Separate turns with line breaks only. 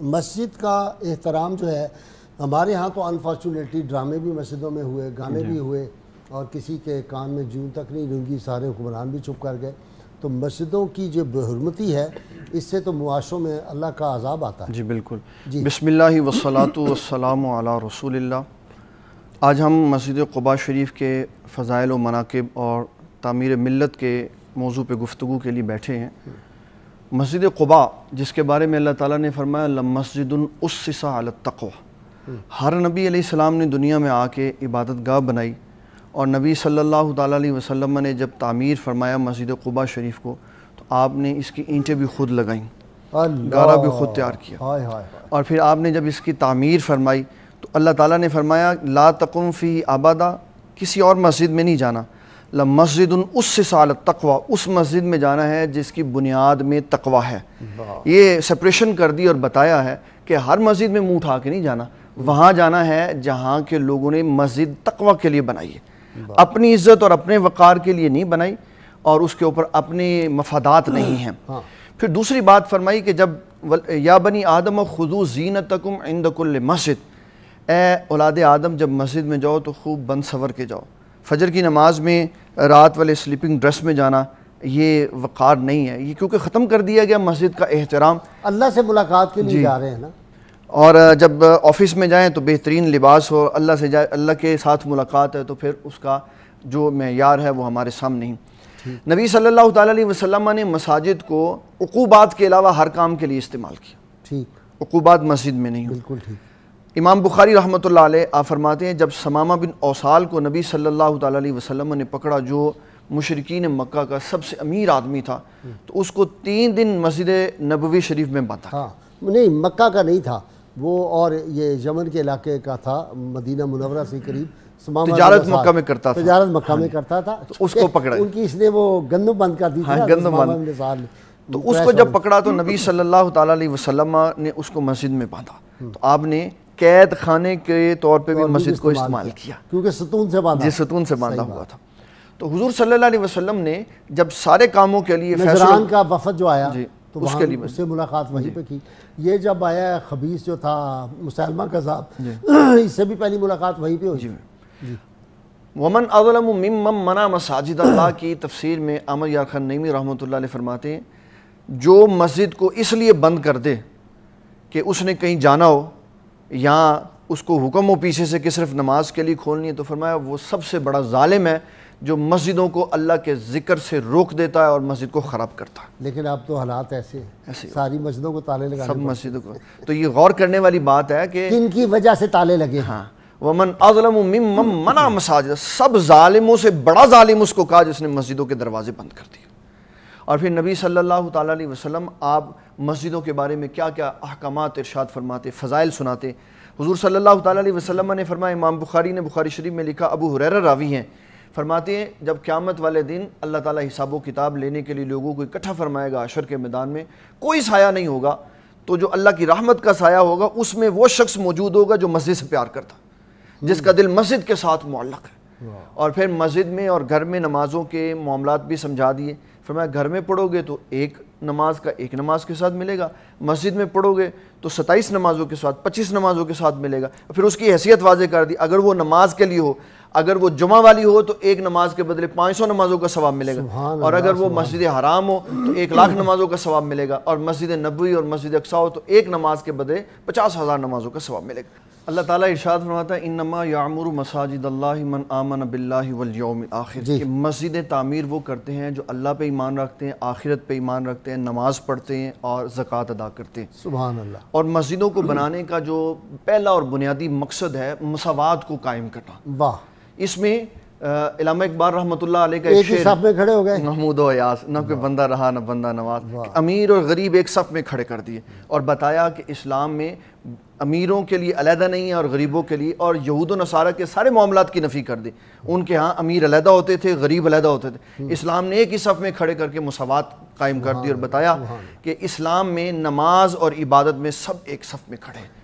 मस्जिद का एहतराम जो है हमारे यहाँ तो अनफॉर्चुनेटली ड्रामे भी मस्जिदों में हुए गाने भी हुए और किसी के कान में जून तक नहीं रुंगी सारे हुक्मरान भी चुप कर गए तो मस्जिदों की जो बेहरमती है इससे तो मुआशों में अल्लाह का आज़ाब आता है जी बिल्कुल जी बसमिल्ला वसलात वसलाम अला रसूलिल्लाह आज हम
मस्जिद कुबा शरीफ के फ़ज़ाइल व मनाकब और तमीर मिलत के मौजू पर गुफ्तु के लिए बैठे हैं मस्जिद कुबा जिसके बारे में अल्लाह ताला ने फरमाया मस्जिद तकवा हम्म। हर नबी अलैहिस्सलाम ने दुनिया में आके इबादत गाह बनाई और नबी सल्लल्लाहु अलैहि वसल्लम ने जब तामीर फरमाया मस्जिद कुबा शरीफ को तो आपने इसकी ईंटें भी खुद लगाईं
गारा भी खुद तैयार किया हाँ हाँ।
और फिर आपने जब इसकी तामीर फरमाई तो अल्लाह ताला ने फरमाया ला तकुम फ़ी आबादा किसी और मस्जिद में नहीं जाना ल मस्जिद उस साल तकवा उस मस्जिद में जाना है जिसकी बुनियाद में तकवा है ये सेपरेशन कर दी और बताया है कि हर मस्जिद में मुंह उठा के नहीं जाना वहाँ जाना है जहाँ के लोगों ने मस्जिद तकवा के लिए बनाई है अपनी इज्जत और अपने वक़ार के लिए नहीं बनाई और उसके ऊपर अपने मफादात नहीं हैं हाँ। फिर दूसरी बात फरमाई कि जब या बनी आदम खुदू जीन तकम इंदकुल मस्जिद ए औलाद आदम जब मस्जिद में जाओ तो खूब बंद सवर के जाओ फ़जर की नमाज में रात वाले स्लीपिंग ड्रेस में जाना ये वक़ार नहीं है ये क्योंकि ख़त्म कर दिया गया मस्जिद का एहतराम अल्लाह से मुलाकात के लिए जा रहे हैं ना और जब ऑफिस में जाएं तो बेहतरीन लिबास हो अल्लाह से जाए अल्लाह के साथ मुलाकात है तो फिर उसका जो मैार है वो हमारे सामने ही नबी सल्लल्लाहु अलैहि वसल्लम ने मसाजिद को अकूबात के अलावा हर काम के लिए इस्तेमाल किया ठीक अकूबात मस्जिद में नहीं बिल्कुल ठीक इमाम बुखारी रहमत आ फरमाते हैं जब समामा बिन ओसाल को नबी सल्लल्लाहु अलैहि वसल्लम ने पकड़ा जो मुशरकिन मक्का का सबसे अमीर
आदमी था तो उसको तीन दिन मस्जिद नबवी शरीफ में बांधा हाँ नहीं मक्का का नहीं था वो और ये यमन के इलाके का था मदीना मुनवरा से करीब तजारत मक्का में करता था तजारत मक्का में हाँ। करता था तो उसको पकड़ा उनकी इसने वो गंदम बंद कर दी थी हाँ, गंदम तो उसको जब पकड़ा तो नबी सल्लल्लाहु अलैहि वसल्लम ने उसको
मस्जिद में बांधा हम्म। तो आपने कैद खाने के तौर पे भी मस्जिद को इस्तेमाल किया क्योंकि सतून से बांधा जी सतून से बांधा हुआ था तो हुजूर सल्लल्लाहु अलैहि वसल्लम ने जब सारे
कामों के लिए फैसलान का वफद जो आया जी तो उसके लिए उससे मुलाकात वहीं पे की ये जब आया खबीस जो था मुसलमा कजाब इससे भी पहली मुलाकात वहीं पे हुई
वमन अवलम मम मना मसाजिद अल्लाह की तफसीर में अमर या खान नईमी रहमत फरमाते हैं जो मस्जिद को इसलिए बंद कर दे कि उसने कहीं जाना हो या उसको हुक्म हो पीछे से कि सिर्फ नमाज के लिए खोलनी है तो फरमाया वो सबसे बड़ा ालिम है जो मस्जिदों को अल्लाह के ज़िक्र से रोक देता है और
मस्जिद को ख़राब करता है लेकिन अब तो हालात ऐसे ऐसे सारी मस्जिदों को ताले लगा सब मस्जिदों को तो ये गौर करने वाली बात है कि इनकी वजह से ताले लगे हाँ वमन अजलम
मना मसाज सब ालिमों से बड़ा ालिम उसको कहा जिसने मस्जिदों के दरवाजे बंद कर दिए और फिर नबी सल्लल्लाहु अलैहि वसल्लम आप मस्जिदों के बारे में क्या क्या अहकाम इरशाद फरमाते फ़ज़ाइल सुनाते हजूर अलैहि वसल्लम ने फरमाया इमाम बुखारी ने बुखारी शरीफ में लिखा अबू हुरर रावी हैं फरमाते हैं जब क़्यामत वाले दिन अल्लाह ताला हिसाब किताब लेने के लिए लोगों को इकट्ठा फरमाएगा अशर के मैदान में कोई साया नहीं होगा तो जो अल्लाह की रहमत का साया होगा उसमें वो शख्स मौजूद होगा जो मस्जिद से प्यार करता जिसका दिल मस्जिद के साथ मुल्क है और फिर मस्जिद में और घर में नमाज़ों के मामला भी समझा दिए फरमाया घर में पढ़ोगे तो एक नमाज का एक नमाज के साथ मिलेगा मस्जिद में पढ़ोगे तो सत्ताईस नमाज़ों के साथ पच्चीस नमाज़ों के साथ मिलेगा फिर उसकी हैसियत वाजे कर दी अगर वो नमाज के लिए हो अगर वो जुमा वाली हो तो एक नमाज के बदले पाँच सौ नमाजों का सवाब मिलेगा और अगर वो मस्जिद हराम हो तो एक लाख नमाजों का सवाब मिलेगा और मस्जिद नबी और मस्जिद अक्सा हो तो एक नमाज के बदले पचास हज़ार नमाजों का सवाब मिलेगा अल्लाह ताला इरशाद फरमाता है इनमा यामुर मसाजिद मन आमन बिल्लाहि वल आखिर मस्जिद मस्जिदें तामीर वो करते हैं जो अल्लाह पे ईमान रखते हैं आखिरत पे ईमान रखते हैं नमाज पढ़ते हैं और ज़क़़त अदा करते हैं
सुबह अल्लाह
और मस्जिदों को बनाने का जो पहला और बुनियादी मकसद है मसावत को कायम करना वाह इसमें इलामा इकबाल रहमतुल्लाह अलैह का एक, साफ में खड़े हो गए महमूद अयास न कोई बंदा रहा न बंदा नवाज अमीर और गरीब एक सफ में खड़े कर दिए और बताया कि इस्लाम में अमीरों के लिए अलहदा नहीं है और गरीबों के लिए और यहूद नसारा के सारे मामला की नफ़ी कर दी उनके यहाँ अमीर अलहदा होते थे गरीब अलहदा होते थे हम्म। इस्लाम ने एक ही सफ़ में खड़े करके मसावत कायम कर दी और बताया कि इस्लाम में नमाज और इबादत में सब एक सफ़ में खड़े हैं